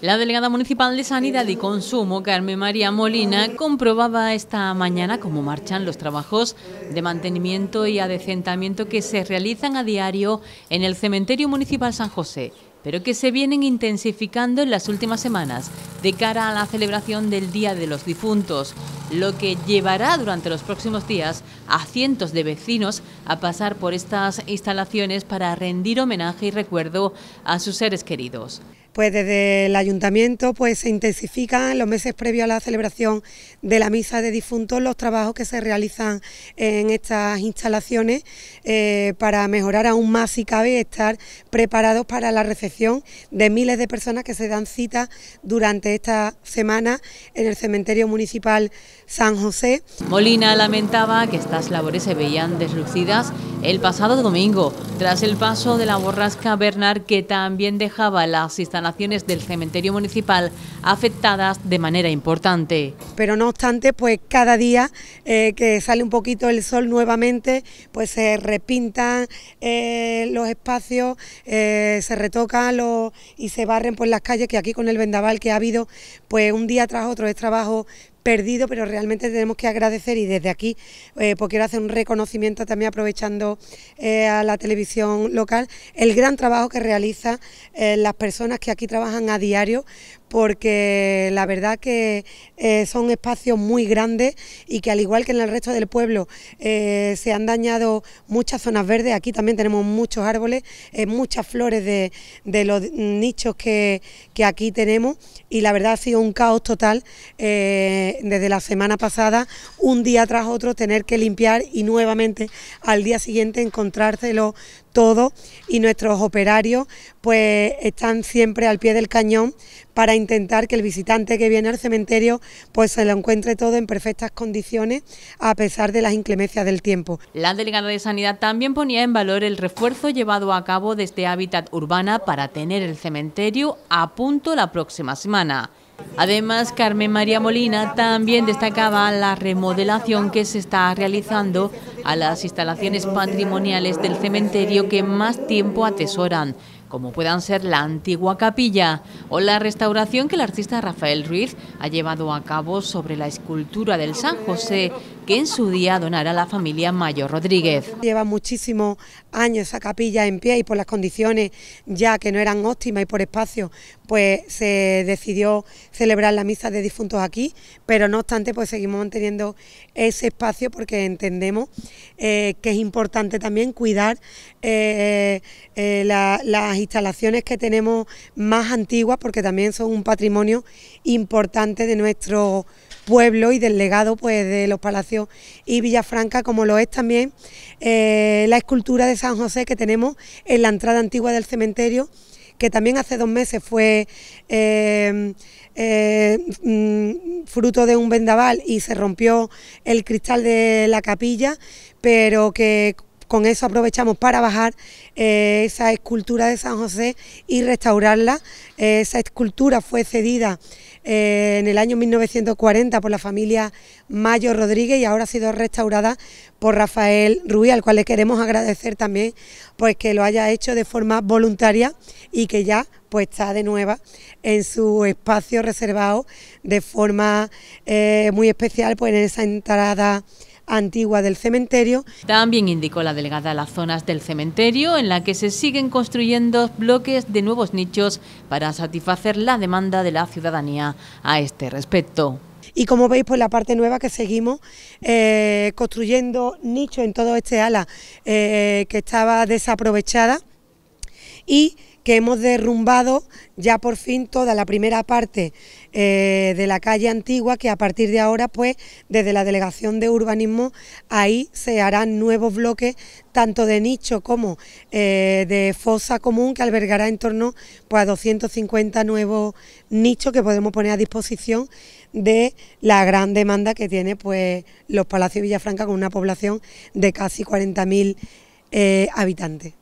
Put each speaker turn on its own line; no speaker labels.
La delegada municipal de Sanidad y Consumo, Carmen María Molina, comprobaba esta mañana cómo marchan los trabajos de mantenimiento y adecentamiento que se realizan a diario en el Cementerio Municipal San José, pero que se vienen intensificando en las últimas semanas de cara a la celebración del Día de los Difuntos, lo que llevará durante los próximos días a cientos de vecinos a pasar por estas instalaciones para rendir homenaje y recuerdo a sus seres queridos. Pues
desde el ayuntamiento pues se intensifican los meses previos a la celebración de la misa de difuntos los trabajos que se realizan en estas instalaciones eh, para mejorar aún más si cabe estar preparados para la recepción de miles de personas que se dan cita durante esta semana en el cementerio municipal San
José. Molina lamentaba que estas labores se veían deslucidas el pasado domingo, tras el paso de la borrasca Bernard, que también dejaba las instalaciones del cementerio municipal afectadas de manera importante. Pero no obstante, pues
cada día eh, que sale un poquito el sol nuevamente, pues se repintan eh, los espacios, eh, se retocan y se barren por pues, las calles, que aquí con el vendaval que ha habido, pues un día tras otro es trabajo perdido, pero realmente tenemos que agradecer y desde aquí eh, pues quiero hacer un reconocimiento también aprovechando eh, a la televisión local, el gran trabajo que realizan eh, las personas que aquí trabajan a diario porque la verdad que eh, son espacios muy grandes y que al igual que en el resto del pueblo eh, se han dañado muchas zonas verdes, aquí también tenemos muchos árboles, eh, muchas flores de, los nichos que, que, aquí tenemos y la verdad ha sido un caos total desde la semana pasada, un día tras otro tener que limpiar y nuevamente al día siguiente encontrárselo todo y nuestros operarios pues están siempre al pie del cañón para intentar que el visitante que viene al cementerio pues se lo encuentre todo en perfectas condiciones a pesar de las inclemencias del tiempo.
La delegada de Sanidad también ponía en valor el refuerzo llevado a cabo de este Hábitat Urbana para tener el cementerio a punto la próxima semana. Además, Carmen María Molina también destacaba la remodelación que se está realizando a las instalaciones patrimoniales del cementerio que más tiempo atesoran, como puedan ser la antigua capilla o la restauración que el artista Rafael Ruiz ha llevado a cabo sobre la escultura del San José que en su día donará la familia Mayor Rodríguez. Lleva muchísimos
años esa capilla en pie y por las condiciones ya que no eran óptimas y por espacio, pues se decidió celebrar la misa de difuntos aquí, pero no obstante pues seguimos manteniendo ese espacio porque entendemos eh, que es importante también cuidar eh, eh, las instalaciones que tenemos más antiguas porque también son un patrimonio importante de nuestro pueblo y del legado pues, de los Palacios y Villafranca, como lo es también eh, la escultura de San José que tenemos en la entrada antigua del cementerio que también hace dos meses fue eh, eh, mm, fruto de un vendaval y se rompió el cristal de la capilla, pero que con eso aprovechamos para bajar eh, esa escultura de San José y restaurarla. Eh, esa escultura fue cedida eh, en el año 1940 por la familia Mayo Rodríguez y ahora ha sido restaurada por Rafael Ruiz, al cual le queremos agradecer también pues que lo haya hecho de forma voluntaria y que ya pues está de nueva en su espacio reservado de forma muy especial pues en esa entrada
antigua del cementerio. También indicó la delegada las zonas del cementerio en la que se siguen construyendo bloques de nuevos nichos para satisfacer la demanda de la ciudadanía a este respecto.
Y como veis, por la parte nueva que seguimos eh, construyendo nichos en todo este ala eh, que estaba desaprovechada y que hemos derrumbado ya por fin toda la primera parte eh, de la calle antigua, que a partir de ahora, pues, desde la Delegación de Urbanismo, ahí se harán nuevos bloques, tanto de nicho como eh, de fosa común, que albergará en torno pues, a 250 nuevos nichos que podemos poner a disposición de la gran demanda que tiene pues, los Palacios Villafranca con una población de casi 40.000 eh, habitantes.